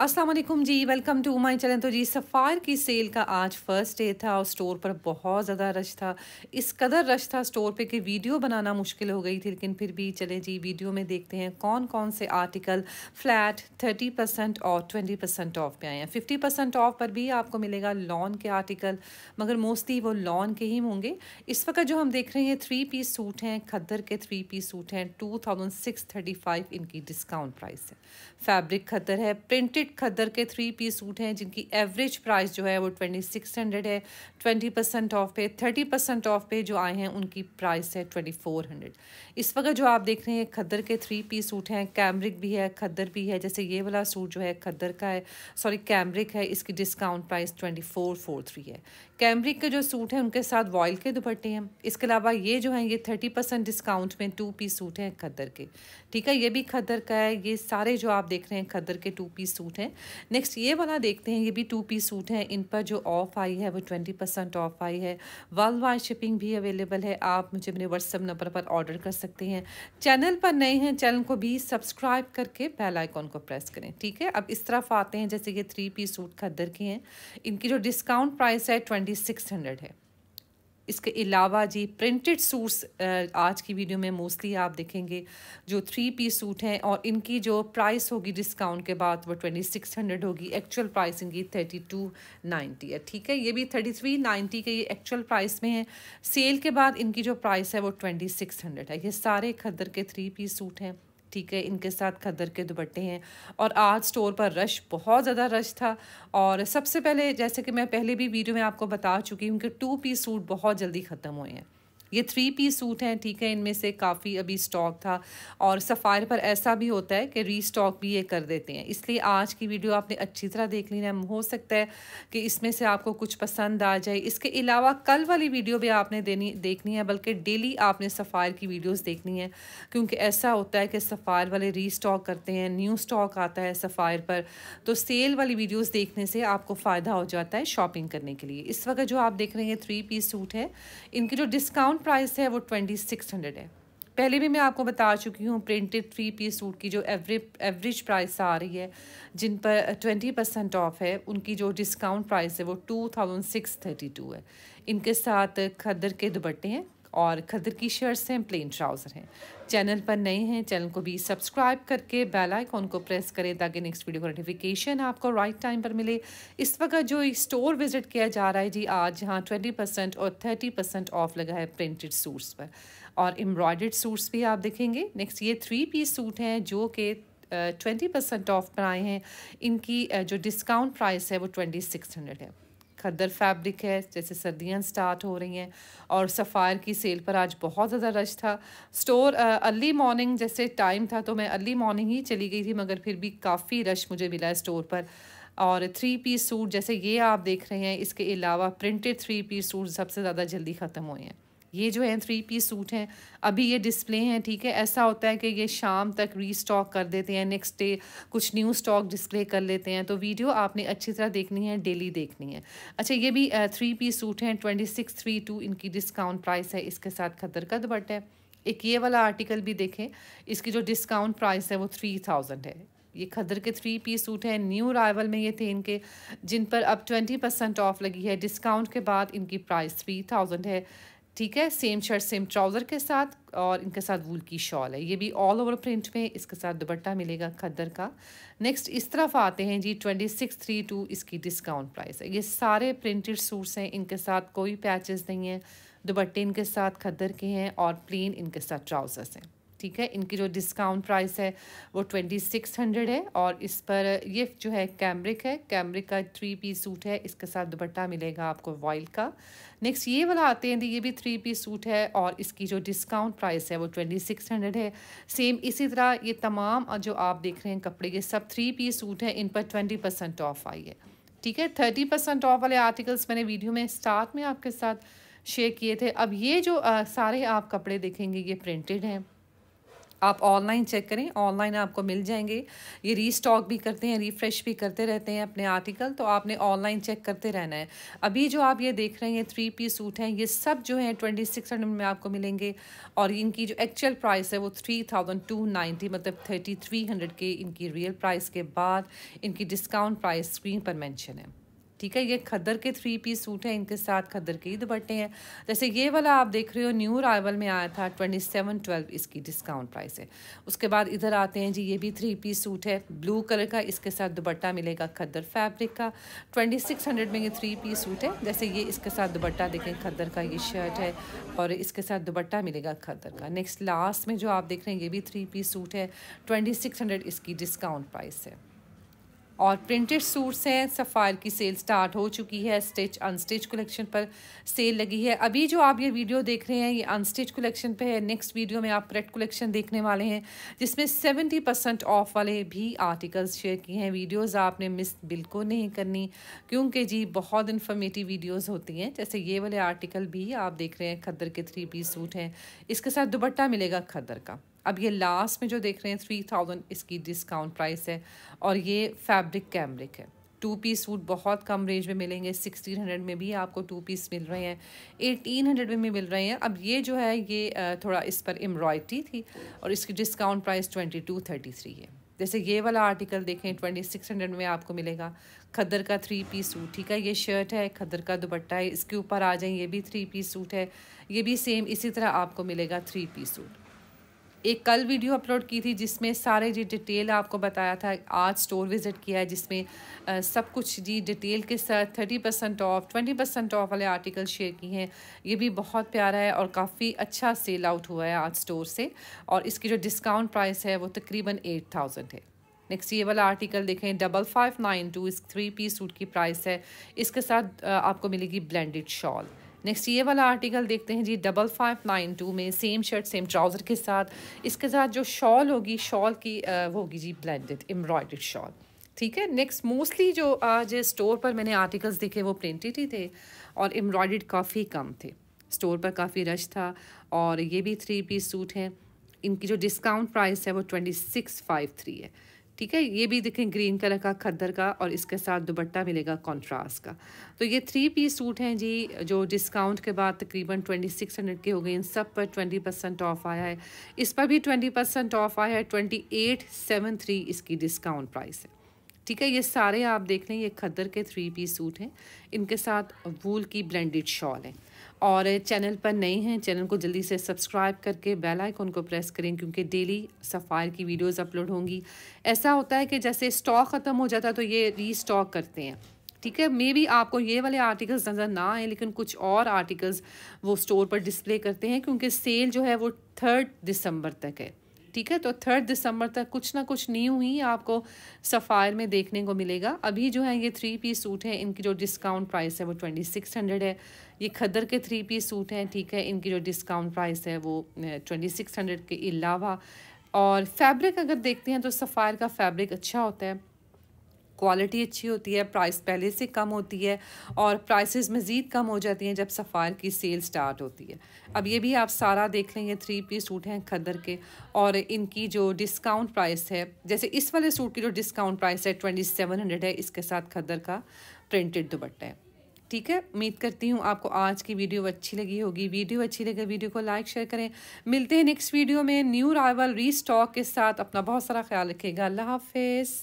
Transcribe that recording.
Aslam ji welcome to my channel तो जी सफ़ार की सेल का आज फर्स्ट डे था और स्टोर पर बहुत ज़्यादा रश था इस कदर रश था स्टोर पे कि वीडियो बनाना मुश्किल हो गई थी लेकिन फिर भी चले जी वीडियो में देखते हैं कौन कौन से आर्टिकल फ्लैट थर्टी परसेंट और ट्वेंटी परसेंट ऑफ पे आए हैं फिफ्टी परसेंट ऑफ पर भी आपको मिलेगा लॉन के आर्टिकल मगर मोस्टली वो लॉन के ही होंगे इस वक्त जो हम देख रहे हैं थ्री पीस सूट हैं खद्दर के थ्री पीस सूट हैं two thousand six thirty five इनकी डिस्काउंट प्राइस है फैब्रिक खद्दर है प्रिंटेड फिट खद्दर के थ्री पीस सूट हैं जिनकी एवरेज प्राइस जो है वो ट्वेंटी सिक्स हंड्रेड है ट्वेंटी परसेंट ऑफ पे थर्टी परसेंट ऑफ पे जो आए हैं उनकी प्राइस है ट्वेंटी फोर हंड्रेड इस वक्त जो आप देख रहे हैं खद्दर के थ्री पीस सूट हैं कैमरिक भी है खद्दर भी है जैसे ये वाला सूट जो है खद्दर का है सॉरी कैमरिक है इसकी discount price twenty four four three है कैमरिक के जो सूट हैं उनके साथ वॉयल के दुपट्टे हैं इसके अलावा ये जो हैं ये थर्टी परसेंट डिस्काउंट में टू पीस सूट हैं खद्दर के ठीक है ये भी खद्दर का है ये सारे जो आप देख रहे हैं खद्दर के टू पीस सूट सूट है नेक्स्ट ये वाला देखते हैं ये भी टू पीस सूट है इन पर जो ऑफ़ आई है वो ट्वेंटी परसेंट ऑफ़ आई है वर्ल्ड वाइड शिपिंग भी अवेलेबल है आप मुझे अपने व्हाट्सअप नंबर पर ऑर्डर कर सकते हैं चैनल पर नए हैं चैनल को भी सब्सक्राइब करके बेल आइकॉन को प्रेस करें ठीक है अब इस तरफ आते हैं जैसे ये थ्री पीस सूट खद्दर के हैं इनकी जो डिस्काउंट प्राइस है ट्वेंटी सिक्स हंड्रेड है इसके अलावा जी प्रिंटेड सूट्स आज की वीडियो में मोस्टली आप देखेंगे जो थ्री पीस सूट हैं और इनकी जो प्राइस होगी डिस्काउंट के बाद वो ट्वेंटी सिक्स हंड्रेड होगी एक्चुअल प्राइस इनकी थर्टी टू नाइन्टी है ठीक है ये भी थर्टी थ्री नाइन्टी के ये एक्चुअल प्राइस में है सेल के बाद इनकी जो प्राइस है वो ट्वेंटी सिक्स हंड्रेड है ये सारे खद्दर के थ्री पीस सूट हैं ठीक है इनके साथ खदर के दुपट्टे हैं और आज स्टोर पर रश बहुत ज़्यादा रश था और सबसे पहले जैसे कि मैं पहले भी वीडियो में आपको बता चुकी हूँ कि टू पीस सूट बहुत जल्दी ख़त्म हुए हैं ये थ्री पीस सूट हैं ठीक है इनमें से काफ़ी अभी स्टॉक था और सफ़ायर पर ऐसा भी होता है कि री स्टॉक भी ये कर देते हैं इसलिए आज की वीडियो आपने अच्छी तरह देख लेना हो सकता है कि इसमें से आपको कुछ पसंद आ जाए इसके अलावा कल वाली वीडियो भी आपने देनी देखनी है बल्कि डेली आपने सफ़ायर की वीडियोज़ देखनी है क्योंकि ऐसा होता है कि सफ़ायर वाले री स्टॉक करते हैं न्यू स्टॉक आता है सफ़ायर पर तो सेल वाली वीडियोज़ देखने से आपको फ़ायदा हो जाता है शॉपिंग करने के लिए इस वक्त जो आप देख रहे हैं थ्री पीस सूट है इनके जो डिस्काउंट डिस्काउंट प्राइस है वो ट्वेंटी सिक्स हंड्रेड है पहले भी मैं आपको बता चुकी हूँ प्रिंटेड थ्री पीस सूट की जो एवरेज एवरेज प्राइस आ रही है जिन पर ट्वेंटी परसेंट ऑफ है उनकी जो डिस्काउंट प्राइस है वो two thousand six thirty two है इनके साथ खदर के दुपट्टे हैं और खदर की शर्ट्स हैं प्लेन ट्राउज़र हैं चैनल पर नए हैं चैनल को भी सब्सक्राइब करके बेल आइकॉन को प्रेस करें ताकि नेक्स्ट वीडियो का नोटिफिकेशन आपको राइट टाइम पर मिले इस वक्त जो स्टोर विज़िट किया जा रहा है जी आज यहाँ ट्वेंटी परसेंट और थर्टी परसेंट ऑफ लगा है प्रिंटेड सूट्स पर और एम्ब्रॉयडर्ड सूट्स भी आप देखेंगे नेक्स्ट ये थ्री पीस सूट हैं जो कि ट्वेंटी परसेंट ऑफ पर आए हैं इनकी uh, जो डिस्काउंट प्राइस है वो ट्वेंटी सिक्स हंड्रेड है खद्दर फैब्रिक है जैसे सर्दियाँ स्टार्ट हो रही हैं और सफ़ायर की सेल पर आज बहुत ज़्यादा रश था स्टोर अर्ली मॉर्निंग जैसे टाइम था तो मैं अर्ली मॉर्निंग ही चली गई थी मगर फिर भी काफ़ी रश मुझे मिला है स्टोर पर और थ्री पीस सूट जैसे ये आप देख रहे हैं इसके अलावा प्रिंटेड थ्री पीस सूट सबसे ज़्यादा जल्दी ख़त्म हुए हैं ये जो है थ्री पीस सूट हैं अभी ये डिस्प्ले हैं ठीक है ऐसा होता है कि ये शाम तक रीस्टॉक कर देते हैं नेक्स्ट डे कुछ न्यू स्टॉक डिस्प्ले कर लेते हैं तो वीडियो आपने अच्छी तरह देखनी है डेली देखनी है अच्छा ये भी थ्री पीस सूट हैं ट्वेंटी सिक्स थ्री टू इनकी डिस्काउंट प्राइस है इसके साथ खदर का दुपट्टा है एक ये वाला आर्टिकल भी देखें इसकी जो डिस्काउंट प्राइस है वो थ्री थाउजेंड है ये खदर के थ्री पीस सूट हैं न्यू राइवल में ये थे इनके जिन पर अब ट्वेंटी परसेंट ऑफ लगी है डिस्काउंट के बाद इनकी प्राइस थ्री थाउजेंड है ठीक है सेम शर्ट सेम ट्राउज़र के साथ और इनके साथ वूल की शॉल है ये भी ऑल ओवर प्रिंट में इसके साथ दुपट्टा मिलेगा खद्दर का नेक्स्ट इस तरफ आते हैं जी ट्वेंटी सिक्स थ्री टू इसकी डिस्काउंट प्राइस है ये सारे प्रिंटेड सूट्स हैं इनके साथ कोई पैचेस नहीं है दुपट्टे इनके साथ खद्दर के हैं और प्लेन इनके साथ ट्राउज़र्स हैं ठीक है इनकी जो डिस्काउंट प्राइस है वो ट्वेंटी सिक्स हंड्रेड है और इस पर ये जो है कैमरिक है कैमरिक का थ्री पीस सूट है इसके साथ दुपट्टा मिलेगा आपको वॉइल का नेक्स्ट ये वाला आते हैं तो ये भी थ्री पीस सूट है और इसकी जो डिस्काउंट प्राइस है वो ट्वेंटी सिक्स हंड्रेड है सेम इसी तरह ये तमाम जो आप देख रहे हैं कपड़े ये सब थ्री पीस सूट हैं इन पर ट्वेंटी परसेंट ऑफ आई है ठीक है थर्टी परसेंट ऑफ वाले आर्टिकल्स मैंने वीडियो में स्टार्ट में आपके साथ शेयर किए थे अब ये जो आ, सारे आप कपड़े देखेंगे ये प्रिंटेड हैं आप ऑनलाइन चेक करें ऑनलाइन आपको मिल जाएंगे ये रीस्टॉक भी करते हैं रिफ़्रेश भी करते रहते हैं अपने आर्टिकल तो आपने ऑनलाइन चेक करते रहना है अभी जो आप ये देख रहे हैं थ्री पी सूट हैं ये सब जो है ट्वेंटी सिक्स हंड्रेड में आपको मिलेंगे और इनकी जो एक्चुअल प्राइस है वो थ्री थाउजेंड टू नाइन्टी मतलब थर्टी थ्री हंड्रेड के इनकी रियल प्राइस के बाद इनकी डिस्काउंट प्राइस स्क्रीन पर मैंशन है ठीक है ये खद्दर के थ्री पीस सूट हैं इनके साथ खद्दर के ही दुपट्टे हैं जैसे ये वाला आप देख रहे हो न्यू राइवल में आया था ट्वेंटी सेवन ट्वेल्व इसकी डिस्काउंट प्राइस है उसके बाद इधर आते हैं जी ये भी थ्री पीस सूट है ब्लू कलर का इसके साथ दुपट्टा मिलेगा खद्दर फैब्रिक का ट्वेंटी सिक्स हंड्रेड में ये थ्री पीस सूट है जैसे ये इसके साथ दुपट्टा देखें खद्दर का ये शर्ट है और इसके साथ दुपट्टा मिलेगा खद्दर का नेक्स्ट लास्ट में जो आप देख रहे हैं ये भी थ्री पीस सूट है ट्वेंटी सिक्स हंड्रेड इसकी डिस्काउंट प्राइस है और प्रिंटेड सूट्स हैं सफ़ायर की सेल स्टार्ट हो चुकी है स्टिच अनस्टिच कलेक्शन पर सेल लगी है अभी जो आप ये वीडियो देख रहे हैं ये अनस्टिच कलेक्शन पे है नेक्स्ट वीडियो में आप प्रेट कलेक्शन देखने वाले हैं जिसमें सेवेंटी परसेंट ऑफ वाले भी आर्टिकल्स शेयर किए हैं वीडियोस आपने मिस बिल्कुल नहीं करनी क्योंकि जी बहुत इन्फॉर्मेटिव वीडियोज़ होती हैं जैसे ये वाले आर्टिकल भी आप देख रहे हैं खद्दर के थ्री पीस सूट हैं इसके साथ दुबट्टा मिलेगा खद्दर का अब ये लास्ट में जो देख रहे हैं थ्री थाउजेंड इसकी डिस्काउंट प्राइस है और ये फैब्रिक कैमरिक है टू पीस सूट बहुत कम रेंज में मिलेंगे सिक्सटीन हंड्रेड में भी आपको टू पीस मिल रहे हैं एटीन हंड्रेड में भी मिल रहे हैं अब ये जो है ये थोड़ा इस पर एम्ब्रॉयड्री थी और इसकी discount price twenty two thirty three है जैसे ये वाला आर्टिकल देखें ट्वेंटी सिक्स हंड्रेड में आपको मिलेगा खद्दर का थ्री पीस सूट ठीक है ये शर्ट है खद्दर का दुपट्टा है इसके ऊपर आ जाए ये भी थ्री पीस सूट है ये भी सेम इसी तरह आपको मिलेगा थ्री पीस सूट एक कल वीडियो अपलोड की थी जिसमें सारे जी डिटेल आपको बताया था आज स्टोर विज़िट किया है जिसमें आ, सब कुछ जी डिटेल के साथ thirty percent off twenty percent off वाले आर्टिकल शेयर किए हैं ये भी बहुत प्यारा है और काफ़ी अच्छा सेल आउट हुआ है आज स्टोर से और इसकी जो डिस्काउंट प्राइस है वो तकरीबन एट थाउजेंड है नेक्स्ट ये वाला आर्टिकल देखें डबल फाइव नाइन टू इस थ्री पीस सूट की प्राइस है इसके साथ आपको मिलेगी ब्लेंडेड शॉल नेक्स्ट ये वाला आर्टिकल देखते हैं जी डबल फाइव नाइन टू में सेम शर्ट सेम ट्राउज़र के साथ इसके साथ जो शॉल होगी शॉल की वो होगी जी ब्लेंडेड एम्ब्रॉयड शॉल ठीक है नेक्स्ट मोस्टली जो आज स्टोर पर मैंने आर्टिकल्स देखे वो प्रिंटेड ही थे और एम्ब्रॉयड काफ़ी कम थे स्टोर पर काफ़ी रश था और ये भी थ्री पीस सूट हैं इनकी जो डिस्काउंट प्राइस है वो ट्वेंटी सिक्स फाइव थ्री है ठीक है ये भी देखें ग्रीन कलर का खद्दर का और इसके साथ दुबट्टा मिलेगा कॉन्ट्रास्ट का तो ये थ्री पीस सूट हैं जी जो डिस्काउंट के बाद तकरीबन ट्वेंटी सिक्स हंड्रेड के हो गए इन सब पर ट्वेंटी परसेंट ऑफ आया है इस पर भी ट्वेंटी परसेंट ऑफ आया है ट्वेंटी एट सेवन थ्री इसकी डिस्काउंट प्राइस है ठीक है ये सारे आप देख लें ये खद्दर के थ्री पीस सूट हैं इनके साथ वूल की ब्लेंडेड शॉल हैं और चैनल पर नए हैं चैनल को जल्दी से सब्सक्राइब करके बेल आइकन को प्रेस करें क्योंकि डेली सफ़ायर की वीडियोस अपलोड होंगी ऐसा होता है कि जैसे स्टॉक ख़त्म हो जाता है तो ये रीस्टॉक करते हैं ठीक है मे भी आपको ये वाले आर्टिकल्स नज़र ना आए लेकिन कुछ और आर्टिकल्स वो स्टोर पर डिस्प्ले करते हैं क्योंकि सेल जो है वो थर्ड दिसंबर तक है ठीक है तो थर्ड दिसंबर तक कुछ ना कुछ न्यू ही आपको सफ़ायर में देखने को मिलेगा अभी जो है ये थ्री पीस सूट है इनकी जो डिस्काउंट प्राइस है वो ट्वेंटी सिक्स हंड्रेड है ये खदर के थ्री पीस सूट हैं ठीक है इनकी जो डिस्काउंट प्राइस है वो ट्वेंटी सिक्स हंड्रेड के अलावा और फैब्रिक अगर देखते हैं तो सफ़ायर का फैब्रिक अच्छा होता है क्वालिटी अच्छी होती है प्राइस पहले से कम होती है और प्राइसेस मज़ीद कम हो जाती हैं जब सफ़ार की सेल स्टार्ट होती है अब ये भी आप सारा देख लेंगे थ्री पीस सूट हैं खदर के और इनकी जो डिस्काउंट प्राइस है जैसे इस वाले सूट की जो डिस्काउंट प्राइस है ट्वेंटी सेवन हंड्रेड है इसके साथ खदर का प्रिंटेड दुपट्टा है ठीक है उम्मीद करती हूँ आपको आज की वीडियो अच्छी लगी होगी वीडियो अच्छी लगे वीडियो को लाइक शेयर करें मिलते हैं नेक्स्ट वीडियो में न्यू राइवल री स्टॉक के साथ अपना बहुत सारा ख्याल रखेगा अल्लाह हाफिज़